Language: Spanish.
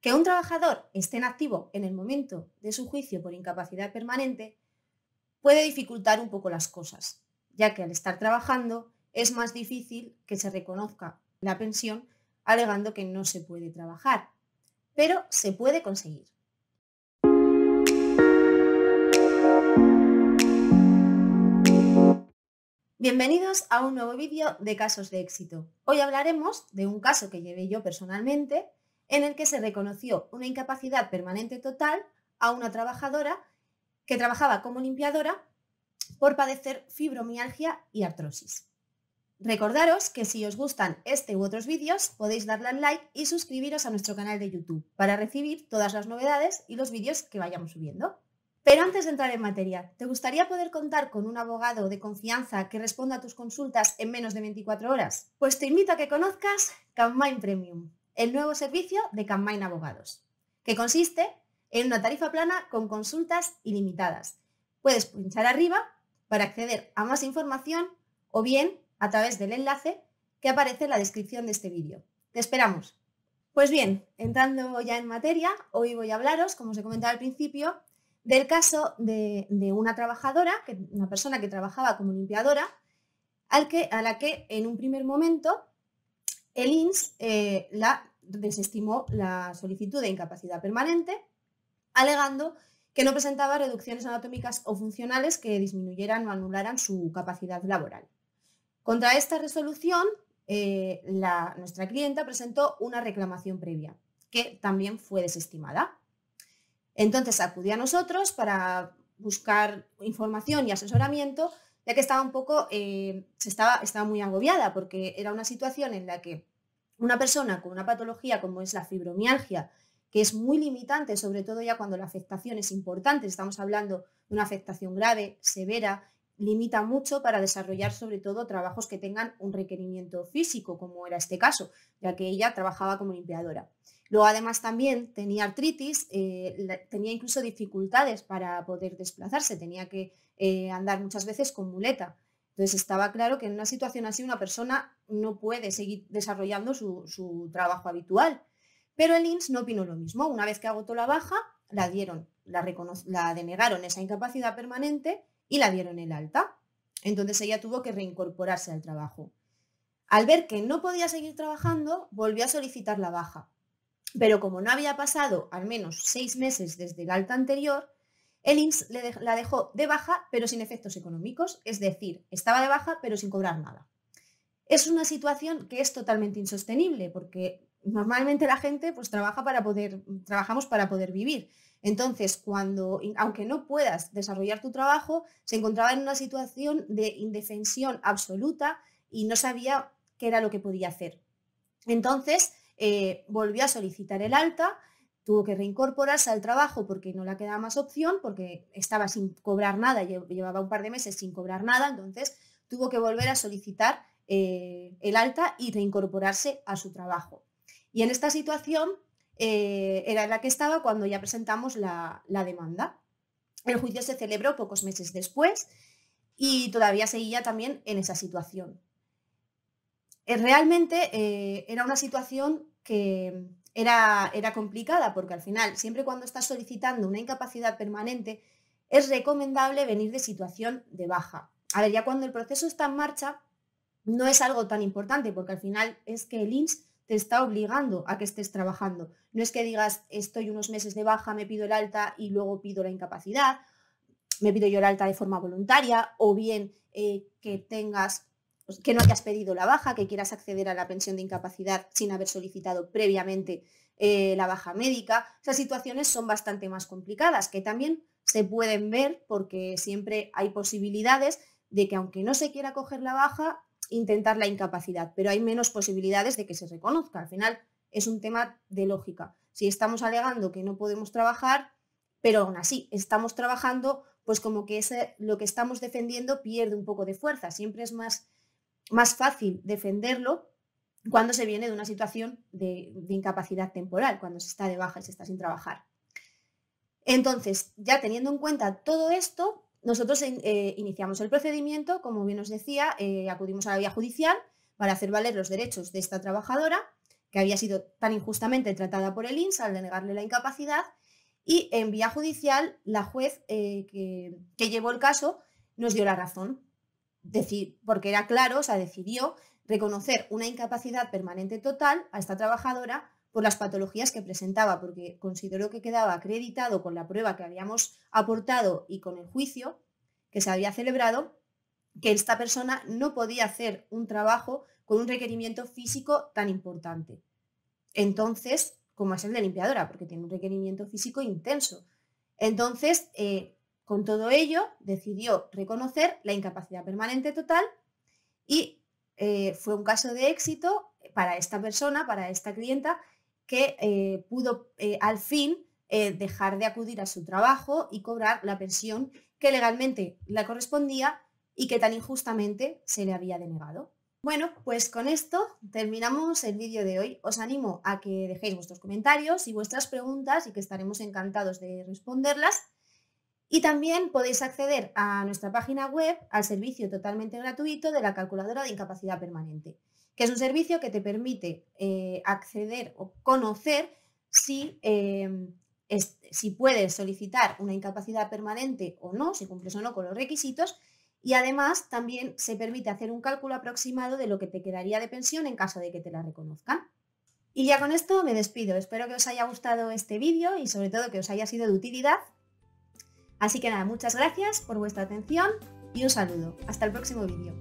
Que un trabajador esté en activo en el momento de su juicio por incapacidad permanente puede dificultar un poco las cosas, ya que al estar trabajando es más difícil que se reconozca la pensión alegando que no se puede trabajar, pero se puede conseguir. Bienvenidos a un nuevo vídeo de casos de éxito. Hoy hablaremos de un caso que llevé yo personalmente en el que se reconoció una incapacidad permanente total a una trabajadora que trabajaba como limpiadora por padecer fibromialgia y artrosis. Recordaros que si os gustan este u otros vídeos podéis darle al like y suscribiros a nuestro canal de YouTube para recibir todas las novedades y los vídeos que vayamos subiendo. Pero antes de entrar en materia, ¿te gustaría poder contar con un abogado de confianza que responda a tus consultas en menos de 24 horas? Pues te invito a que conozcas Canmind Premium, el nuevo servicio de Cammain Abogados, que consiste en una tarifa plana con consultas ilimitadas. Puedes pinchar arriba para acceder a más información o bien a través del enlace que aparece en la descripción de este vídeo. Te esperamos. Pues bien, entrando ya en materia, hoy voy a hablaros, como os he comentado al principio, del caso de, una trabajadora, que, una persona que trabajaba como limpiadora, al que, a la que en un primer momento el INS eh, la, desestimó la solicitud de incapacidad permanente, alegando que no presentaba reducciones anatómicas o funcionales que disminuyeran o anularan su capacidad laboral. Contra esta resolución, eh, nuestra clienta presentó una reclamación previa, que también fue desestimada. Entonces acudió a nosotros para buscar información y asesoramiento ya que estaba un poco, eh, estaba, estaba muy agobiada porque era una situación en la que una persona con una patología como es la fibromialgia, que es muy limitante, sobre todo ya cuando la afectación es importante, estamos hablando de una afectación grave, severa, limita mucho para desarrollar sobre todo trabajos que tengan un requerimiento físico, como era este caso, ya que ella trabajaba como limpiadora. Luego además también tenía artritis, eh, tenía incluso dificultades para poder desplazarse, tenía que eh, andar muchas veces con muleta. Entonces estaba claro que en una situación así una persona no puede seguir desarrollando su, trabajo habitual. Pero el INS no opinó lo mismo. Una vez que agotó la baja, la dieron, la, la denegaron esa incapacidad permanente y la dieron el alta. Entonces ella tuvo que reincorporarse al trabajo. Al ver que no podía seguir trabajando, volvió a solicitar la baja. Pero como no había pasado al menos seis meses desde el alta anterior, el IMSS le la dejó de baja pero sin efectos económicos, es decir, estaba de baja pero sin cobrar nada. Es una situación que es totalmente insostenible porque normalmente la gente pues trabaja para poder, trabajamos para poder vivir. Entonces, cuando, aunque no puedas desarrollar tu trabajo, se encontraba en una situación de indefensión absoluta y no sabía qué era lo que podía hacer. Entonces, eh, volvió a solicitar el alta, tuvo que reincorporarse al trabajo porque no le quedaba más opción, porque estaba sin cobrar nada, llevaba un par de meses sin cobrar nada, entonces tuvo que volver a solicitar eh, el alta y reincorporarse a su trabajo. Y en esta situación eh, era la que estaba cuando ya presentamos la, demanda. El juicio se celebró pocos meses después y todavía seguía también en esa situación. Eh, realmente eh, era una situación que era, era, complicada porque al final, siempre cuando estás solicitando una incapacidad permanente, es recomendable venir de situación de baja. A ver, ya cuando el proceso está en marcha, no es algo tan importante porque al final es que el INSS te está obligando a que estés trabajando. No es que digas, estoy unos meses de baja, me pido el alta y luego pido la incapacidad, me pido yo el alta de forma voluntaria, o bien eh, que tengas pues, que no hayas pedido la baja, que quieras acceder a la pensión de incapacidad sin haber solicitado previamente eh, la baja médica. Esas situaciones son bastante más complicadas, que también se pueden ver porque siempre hay posibilidades de que aunque no se quiera coger la baja, intentar la incapacidad, pero hay menos posibilidades de que se reconozca. Al final es un tema de lógica. Si estamos alegando que no podemos trabajar, pero aún así estamos trabajando, pues como que lo que estamos defendiendo pierde un poco de fuerza. Siempre es más, más fácil defenderlo cuando se viene de una situación de, incapacidad temporal, cuando se está de baja y se está sin trabajar. Entonces, ya teniendo en cuenta todo esto, nosotros eh, iniciamos el procedimiento, como bien os decía, eh, acudimos a la vía judicial para hacer valer los derechos de esta trabajadora, que había sido tan injustamente tratada por el INSA al denegarle la incapacidad, y en vía judicial la juez eh, que, llevó el caso nos dio la razón, porque era claro, o sea, decidió reconocer una incapacidad permanente total a esta trabajadora por las patologías que presentaba, porque consideró que quedaba acreditado con la prueba que habíamos aportado y con el juicio que se había celebrado, que esta persona no podía hacer un trabajo con un requerimiento físico tan importante. Entonces, como es el de limpiadora, porque tiene un requerimiento físico intenso. Entonces, eh, con todo ello, decidió reconocer la incapacidad permanente total y eh, fue un caso de éxito para esta persona, para esta clienta, que eh, pudo eh, al fin eh, dejar de acudir a su trabajo y cobrar la pensión que legalmente le correspondía y que tan injustamente se le había denegado. Bueno, pues con esto terminamos el vídeo de hoy. Os animo a que dejéis vuestros comentarios y vuestras preguntas y que estaremos encantados de responderlas. Y también podéis acceder a nuestra página web al servicio totalmente gratuito de la calculadora de incapacidad permanente que es un servicio que te permite eh, acceder o conocer si, em, si puedes solicitar una incapacidad permanente o no, si cumples o no con los requisitos, y además también se permite hacer un cálculo aproximado de lo que te quedaría de pensión en caso de que te la reconozcan. Y ya con esto me despido. Espero que os haya gustado este vídeo y sobre todo que os haya sido de utilidad. Así que nada, muchas gracias por vuestra atención y un saludo. Hasta el próximo vídeo.